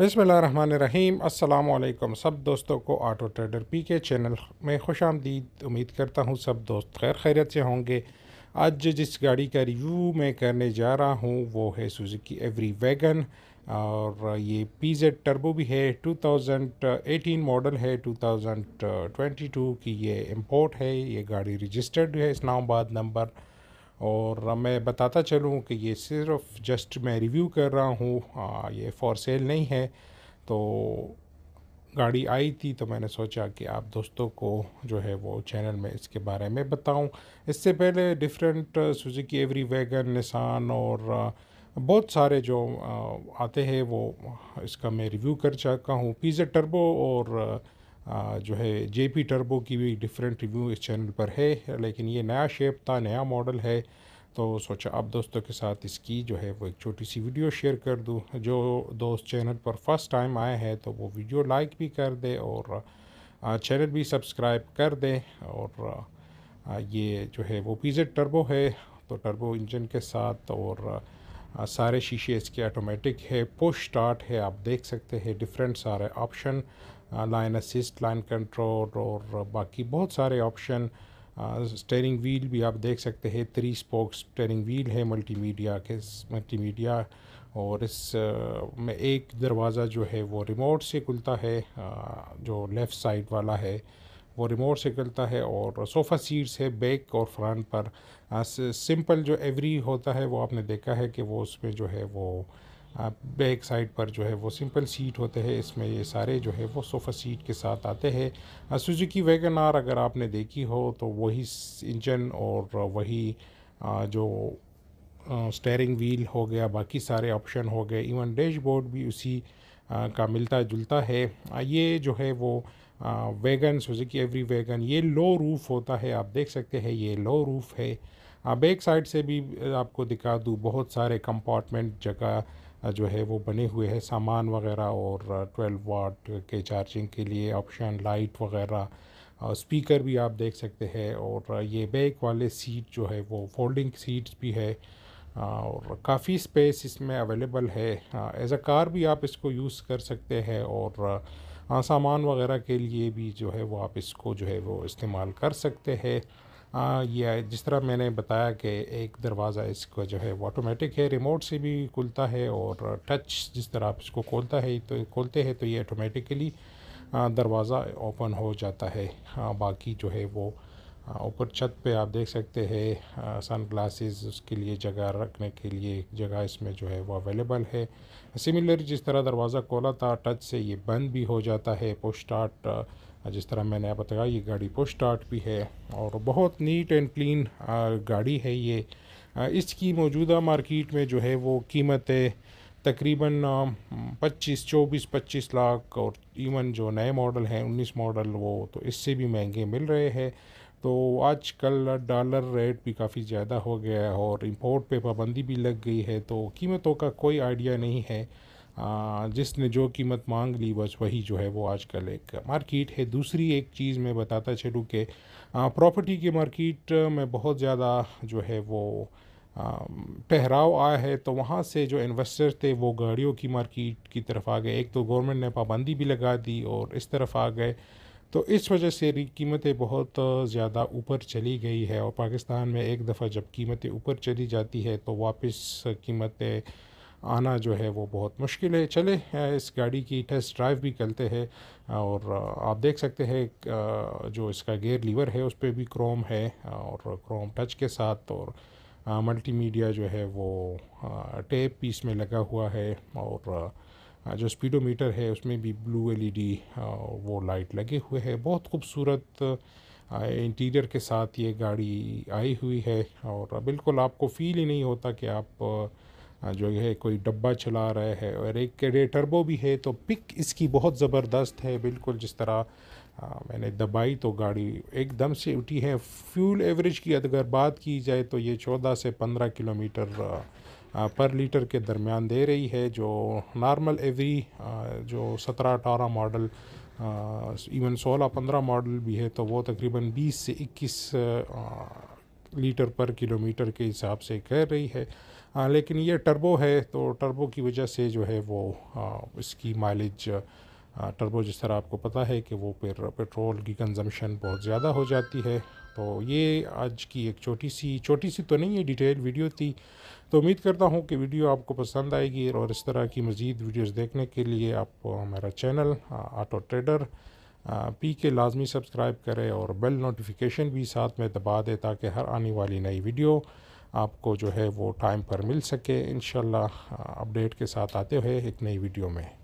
बसमीम अल्लाम सब दोस्तों को auto trader P K channel में खुश आमदीद उम्मीद करता हूँ सब दोस्त खैर खैरत से होंगे आज जिस गाड़ी का रिव्यू मैं करने जा रहा हूँ वो है सुजुकी एवरी वैगन और ये पी जेड टर्बो भी है 2018 मॉडल है 2022 की ये इम्पोर्ट है ये गाड़ी रजिस्टर्ड है इस्लामाबाद नंबर और मैं बताता चलूँ कि ये सिर्फ जस्ट मैं रिव्यू कर रहा हूँ ये फॉर सेल नहीं है तो गाड़ी आई थी तो मैंने सोचा कि आप दोस्तों को जो है वो चैनल में इसके बारे में बताऊं इससे पहले different Suzuki every wagon Nissan और बहुत सारे जो आते हैं वो इसका मैं रिव्यू कर चुका हूँ पीजे टर्बो और जो है जे पी टर्बो की भी डिफरेंट रिव्यू इस चैनल पर है लेकिन ये नया शेप था नया मॉडल है तो सोचा आप दोस्तों के साथ इसकी जो है वो एक छोटी सी वीडियो शेयर कर दूँ जो दोस्त चैनल पर फर्स्ट टाइम आए हैं तो वो वीडियो लाइक भी कर दे और चैनल भी सब्सक्राइब कर दे और ये जो है वो पीजेड टर्बो है तो टर्बो इंजन के साथ और सारे शीशे इसके ऑटोमेटिक है पुश स्टार्ट है आप देख सकते हैं डिफरेंट सारे option line assist line control और uh, बाकी बहुत सारे ऑप्शन स्टेयरिंग व्हील भी आप देख सकते हैं थ्री स्पोक्स स्टेयरिंग व्हील है मल्टीमीडिया के मल्टीमीडिया और इस uh, में एक दरवाज़ा जो है वो रिमोट से खुलता है uh, जो लेफ़्ट साइड वाला है वो रिमोट से खुलता है और सोफ़ा सीट्स है बैक और फ्रंट पर सिंपल जो एवरी होता है वो आपने देखा है कि वो उसमें जो है वो आप बैक साइड पर जो है वो सिंपल सीट होते हैं इसमें ये सारे जो है वो सोफ़ा सीट के साथ आते हैं सुजुकी वैगन आर अगर आपने देखी हो तो वही इंजन और वही जो स्टेयरिंग व्हील हो गया बाकी सारे ऑप्शन हो गए इवन डैशबोर्ड भी उसी का मिलता जुलता है ये जो है वो वैगन सुजुकी एवरी वैगन ये लो रूफ़ होता है आप देख सकते हैं ये लो रूफ़ है बैक साइड से भी आपको दिखा दूँ बहुत सारे कंपार्टमेंट जगह जो है वो बने हुए हैं सामान वगैरह और 12 वाट के चार्जिंग के लिए ऑप्शन लाइट वगैरह स्पीकर भी आप देख सकते हैं और ये बैक वाले सीट जो है वो फोल्डिंग सीट्स भी है और काफ़ी स्पेस इसमें अवेलेबल है एज अ कार भी आप इसको यूज़ कर सकते हैं और सामान वगैरह के लिए भी जो है वो आप इसको जो है वो इस्तेमाल कर सकते हैं हाँ ये जिस तरह मैंने बताया कि एक दरवाज़ा इसका जो है वो ऑटोमेटिक है रिमोट से भी खुलता है और टच जिस तरह आप इसको खोलता है तो खोलते हैं तो ये ऑटोमेटिकली दरवाज़ा ओपन हो जाता है हाँ, बाकी जो है वो ऊपर छत पे आप देख सकते हैं सन ग्लासेस उसके लिए जगह रखने के लिए जगह इसमें जो है वो अवेलेबल है सिमिलर जिस तरह दरवाज़ा खोला था टच से ये बंद भी हो जाता है पोस्टार्ट जिस तरह मैंने आप बताया ये गाड़ी पुश स्टार्ट भी है और बहुत नीट एंड क्लीन गाड़ी है ये इसकी मौजूदा मार्केट में जो है वो कीमत है तकरीबन 25 24 25 लाख और इवन जो नए मॉडल हैं 19 मॉडल वो तो इससे भी महंगे मिल रहे हैं तो आजकल डॉलर रेट भी काफ़ी ज़्यादा हो गया है और इंपोर्ट पे पाबंदी भी लग गई है तो कीमतों का कोई आइडिया नहीं है जिसने जो कीमत मांग ली बस वही जो है वो आजकल एक मार्केट है दूसरी एक चीज़ मैं बताता चलूँ कि प्रॉपर्टी की मार्केट में बहुत ज़्यादा जो है वो ठहराव आया है तो वहाँ से जो इन्वेस्टर थे वो गाड़ियों की मार्केट की तरफ आ गए एक तो गवर्नमेंट ने पाबंदी भी लगा दी और इस तरफ आ गए तो इस वजह से कीमतें बहुत ज़्यादा ऊपर चली गई है और पाकिस्तान में एक दफ़ा जब कीमतें ऊपर चली जाती है तो वापस कीमतें आना जो है वो बहुत मुश्किल है चले इस गाड़ी की टेस्ट ड्राइव भी करते हैं और आप देख सकते हैं जो इसका गेयर लीवर है उस पर भी क्रोम है और क्रोम टच के साथ और मल्टीमीडिया जो है वो टेप पीस में लगा हुआ है और जो स्पीडोमीटर है उसमें भी ब्लू एलईडी वो लाइट लगे हुए है बहुत खूबसूरत इंटीरियर के साथ ये गाड़ी आई हुई है और बिल्कुल आपको फील ही नहीं होता कि आप हाँ, जो है कोई डब्बा चला रहा है और एक के टर्बो भी है तो पिक इसकी बहुत ज़बरदस्त है बिल्कुल जिस तरह हाँ, मैंने दबाई तो गाड़ी एकदम से उठी है फ्यूल एवरेज की अगर बात की जाए तो ये चौदह से पंद्रह किलोमीटर हाँ, पर लीटर के दरमियान दे रही है जो नॉर्मल एवरी जो सत्रह अठारह मॉडल इवन सोलह पंद्रह मॉडल भी है तो वो तकरीबन बीस से इक्कीस लीटर पर किलोमीटर के हिसाब से कह रही है आ, लेकिन ये टर्बो है तो टर्बो की वजह से जो है वो आ, इसकी माइलेज टर्बो जिस तरह आपको पता है कि वो फिर पेट्रोल की कंजम्पशन बहुत ज़्यादा हो जाती है तो ये आज की एक छोटी सी छोटी सी तो नहीं है डिटेल वीडियो थी तो उम्मीद करता हूँ कि वीडियो आपको पसंद आएगी और इस तरह की मज़ीद वीडियोस देखने के लिए आप हमारा चैनल ऑटो ट्रेडर पी के लाजमी सब्सक्राइब करें और बेल नोटिफिकेशन भी साथ में दबा दें ताकि हर आने वाली नई वीडियो आपको जो है वो टाइम पर मिल सके इन अपडेट के साथ आते हुए एक नई वीडियो में